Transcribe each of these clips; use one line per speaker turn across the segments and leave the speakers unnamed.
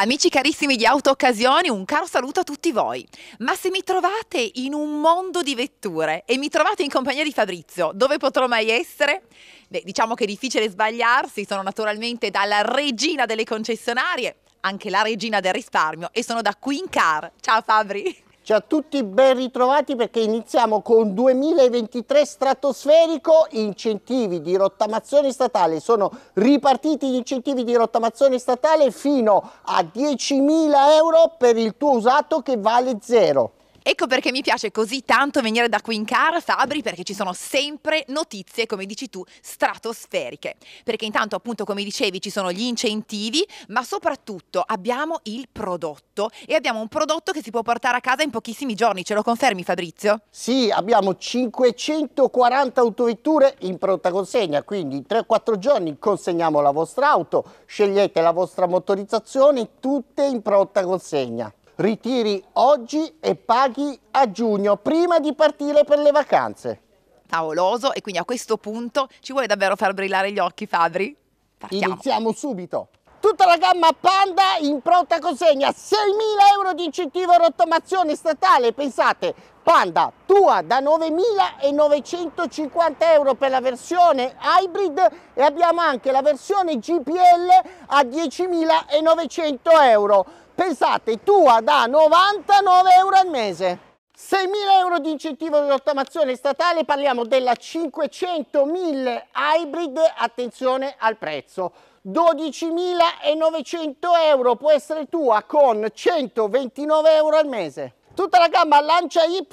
Amici carissimi di Auto Occasioni, un caro saluto a tutti voi. Ma se mi trovate in un mondo di vetture e mi trovate in compagnia di Fabrizio, dove potrò mai essere? Beh, diciamo che è difficile sbagliarsi, sono naturalmente dalla regina delle concessionarie, anche la regina del risparmio e sono da Queen Car.
Ciao Fabri! Ciao a tutti, ben ritrovati perché iniziamo con 2023 stratosferico, incentivi di rottamazione statale, sono ripartiti gli incentivi di rottamazione statale fino a 10.000 euro per il tuo usato che vale zero.
Ecco perché mi piace così tanto venire da Queen Car, Fabri, perché ci sono sempre notizie, come dici tu, stratosferiche. Perché intanto, appunto, come dicevi, ci sono gli incentivi, ma soprattutto abbiamo il prodotto e abbiamo un prodotto che si può portare a casa in pochissimi giorni. Ce lo confermi, Fabrizio? Sì,
abbiamo 540 autovetture in pronta consegna, quindi in 3-4 giorni consegniamo la vostra auto, scegliete la vostra motorizzazione, tutte in pronta
consegna ritiri oggi e paghi a giugno, prima di partire per le vacanze. Tavoloso e quindi a questo punto ci vuoi davvero far brillare gli occhi Fabri? Partiamo. Iniziamo subito. Tutta la gamma Panda in pronta consegna,
6.000 euro di incentivo a rottamazione statale, pensate, Panda tua da 9.950 euro per la versione hybrid e abbiamo anche la versione GPL a 10.900 euro pensate tua da 99 euro al mese 6.000 euro di incentivo di rottamazione statale, parliamo della 500.000 hybrid, attenzione al prezzo. 12.900 euro può essere tua con 129 euro al mese. Tutta la gamma Lancia Y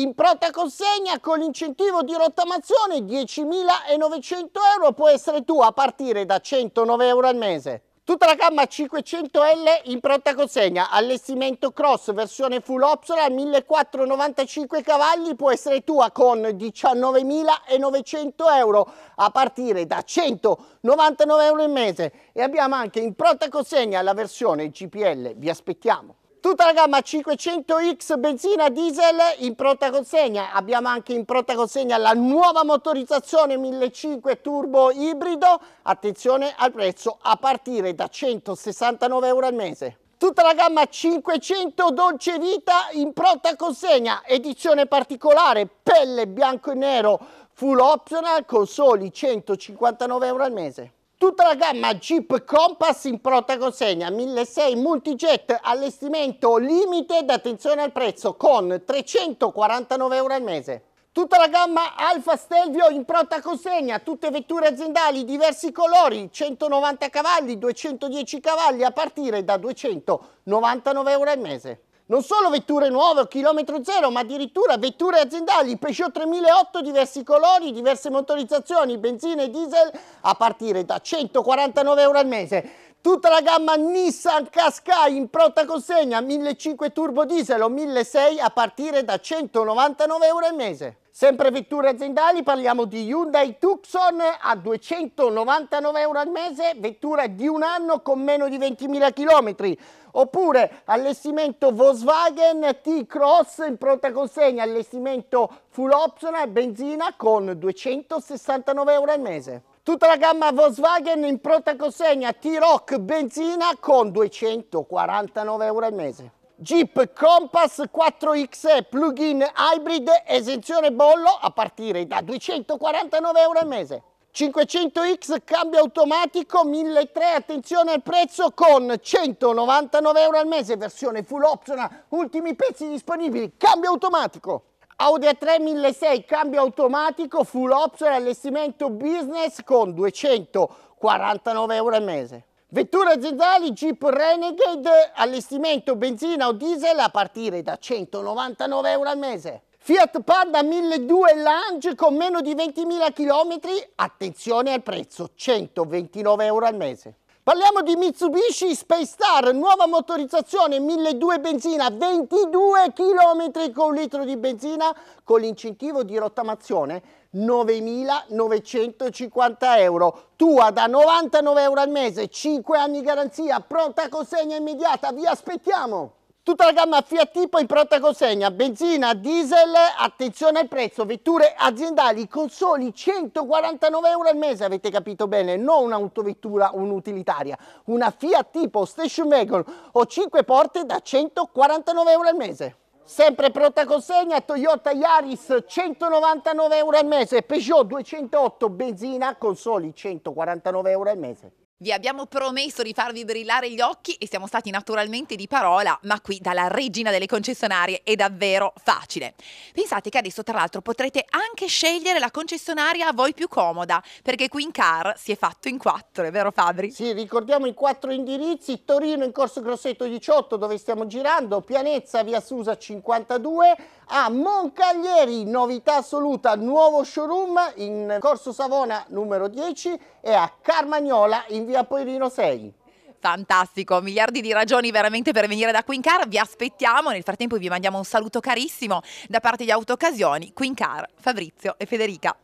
in pronta consegna con l'incentivo di rottamazione 10.900 euro può essere tua a partire da 109 euro al mese. Tutta la gamma 500L in pronta consegna, allestimento cross versione full optional, 1495 cavalli, può essere tua con 19.900 euro a partire da 199 euro al mese e abbiamo anche in pronta consegna la versione GPL, vi aspettiamo. Tutta la gamma 500X benzina diesel in pronta consegna, abbiamo anche in pronta consegna la nuova motorizzazione 1500 turbo ibrido, attenzione al prezzo a partire da 169 euro al mese. Tutta la gamma 500 Dolce Vita in pronta consegna, edizione particolare, pelle bianco e nero, full optional con soli 159 euro al mese. Tutta la gamma Jeep Compass in pronta consegna, 1.600 multijet, allestimento limited, attenzione al prezzo, con 349 euro al mese. Tutta la gamma Alfa Stelvio in pronta consegna, tutte vetture aziendali, diversi colori, 190 cavalli, 210 cavalli a partire da 299 euro al mese non solo vetture nuove, o chilometro zero, ma addirittura vetture aziendali, Peugeot 3008, diversi colori, diverse motorizzazioni, benzina e diesel, a partire da 149 euro al mese tutta la gamma Nissan Qashqai in pronta consegna 1.500 turbo diesel o 1.600 a partire da 199 euro al mese. Sempre vetture aziendali, parliamo di Hyundai Tucson a 299 euro al mese, vettura di un anno con meno di 20.000 km. Oppure allestimento Volkswagen T-Cross in pronta consegna, allestimento full optional benzina con 269 euro al mese. Tutta la gamma Volkswagen in pronta consegna T-Rock benzina con 249 euro al mese. Jeep Compass 4XE plug-in hybrid esenzione bollo a partire da 249 euro al mese. 500X cambio automatico 1003 attenzione al prezzo con 199 euro al mese versione full optional ultimi pezzi disponibili cambio automatico Audi A3 1006 cambio automatico full optional allestimento business con 249 euro al mese Vetture aziendali Jeep Renegade, allestimento benzina o diesel a partire da 199 euro al mese. Fiat Panda 1002 Lounge con meno di 20.000 km, attenzione al prezzo, 129 euro al mese. Parliamo di Mitsubishi Space Star, nuova motorizzazione 1200 benzina, 22 km con litro di benzina con l'incentivo di rottamazione 9.950 euro. Tua da 99 euro al mese, 5 anni garanzia, pronta consegna immediata, vi aspettiamo! Tutta la gamma Fiat Tipo in pronta consegna, benzina, diesel, attenzione al prezzo, vetture aziendali con soli 149 euro al mese, avete capito bene, non un'autovettura, un'utilitaria, una Fiat Tipo Station Wagon o 5 porte da 149 euro al mese. Sempre pronta consegna, Toyota Yaris 199 euro al mese, Peugeot 208 benzina con soli 149 euro al mese.
Vi abbiamo promesso di farvi brillare gli occhi e siamo stati naturalmente di parola, ma qui dalla regina delle concessionarie è davvero facile. Pensate che adesso tra l'altro potrete anche scegliere la concessionaria a voi più comoda, perché qui in Car si è fatto in quattro, è vero Fabri? Sì, ricordiamo i quattro indirizzi, Torino in Corso Grosseto 18
dove stiamo girando, Pianezza via Susa 52, a Moncaglieri, novità assoluta, nuovo showroom in Corso Savona numero 10 e
a Carmagnola in via Poirino 6. Fantastico, miliardi di ragioni veramente per venire da Quincar, vi aspettiamo, nel frattempo vi mandiamo un saluto carissimo da parte di Autoccasioni, Quincar, Fabrizio e Federica.